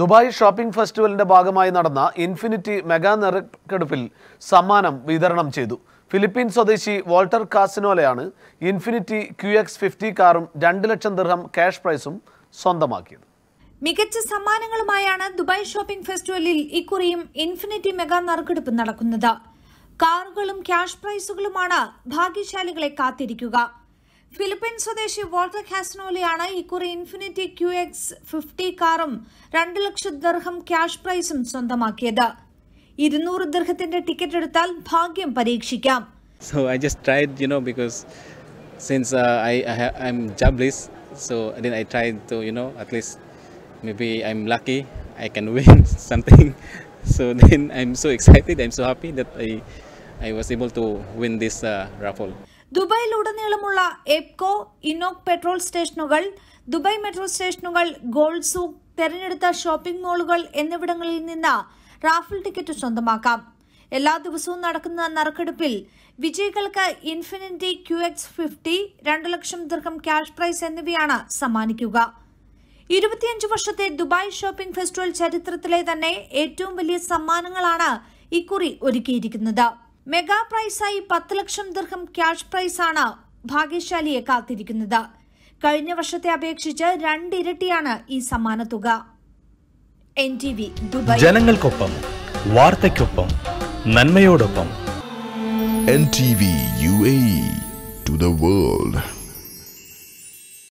Dubai shopping ഫെസ്റ്റിവലിന്റെ ഭാഗമായി നടന്ന infinity mega നറുക്കെടുപ്പിൽ സമ്മാനം വിതരണം ചെയ്തു ഫിലിപ്പീൻ സ്വദേശി വോൾട്ടർ കാസിനോലയാണ് ഇൻഫിനിറ്റി ക്യു എക്സ് ഫിഫ്റ്റി കാറും രണ്ട് ലക്ഷം ദിർഹം ക്യാഷ് പ്രൈസും സ്വന്തമാക്കിയത് മികച്ച സമ്മാനങ്ങളുമായാണ് ദുബായ് ഷോപ്പിംഗ് ഫെസ്റ്റിവലിൽ ഇക്കുറിയും ഇൻഫിനിറ്റി മെഗാ നറുക്കെടുപ്പ് നടക്കുന്നത് കാറുകളും ക്യാഷ് പ്രൈസുകളുമാണ് ഭാഗ്യശാലികളെ കാത്തിരിക്കുക ഫിലിപ്പീൻസ് സ്വദേശി വോൾട്ടർ ഹാസ്നോലിയാണ് ഇക്കുറി ഇൻഫിനിറ്റി ക്യു എക്സ് ഫിഫ്റ്റി കാറും രണ്ട് ലക്ഷം ദർഹം ക്യാഷ് പ്രൈസും സ്വന്തമാക്കിയത് ഇരുന്നൂറ് ദർഹത്തിന്റെ ടിക്കറ്റ് എടുത്താൽ ഭാഗ്യം പരീക്ഷിക്കാം so I just try you know because since I I am jobless so I I try to you know at least maybe lucky I can win something so then I so excited I so happy that I was able to win this raffle ദുബായിലുടനീളമുള്ള EPPCO ENOC petrol സ്റ്റേഷനുകൾ Dubai metro സ്റ്റേഷനുകൾ gold souk തെരഞ്ഞെടുത്ത shopping മോളുകൾ എന്നിവിടങ്ങളിൽ നിന്ന് raffle ticket സ്വന്തമാക്കാം എല്ലാ ദിവസവും നടക്കുന്ന നറുക്കെടുപ്പിൽ വിജയികൾക്ക് ഇൻഫിനിറ്റി ക്യു എക്സ് ഫിഫ്റ്റി രണ്ടു ലക്ഷം ദീർഘം ക്യാഷ് പ്രൈസ് എന്നിവയാണ് സമ്മാനിക്കുക ഇരുപത്തിയഞ്ച് വർഷത്തെ ദുബായ് ഷോപ്പിംഗ് ഫെസ്റ്റിവൽ ചരിത്രത്തിലെ തന്നെ ഏറ്റവും വലിയ സമ്മാനങ്ങളാണ് ഇക്കുറി ഒരുക്കിയിരിക്കുന്നത് മെഗാ പ്രൈസായി പത്ത് ലക്ഷം ദീർഘം ക്യാഷ് പ്രൈസാണ് ഭാഗ്യശാലിയെ കാത്തിരിക്കുന്നത് കഴിഞ്ഞ വർഷത്തെ അപേക്ഷിച്ച് രണ്ടിരട്ടിയാണ് ഈ സമ്മാന എൻ ടി വി ജനങ്ങൾക്കൊപ്പം വാർത്തയ്ക്കൊപ്പം നന്മയോടൊപ്പം N T V U A to the world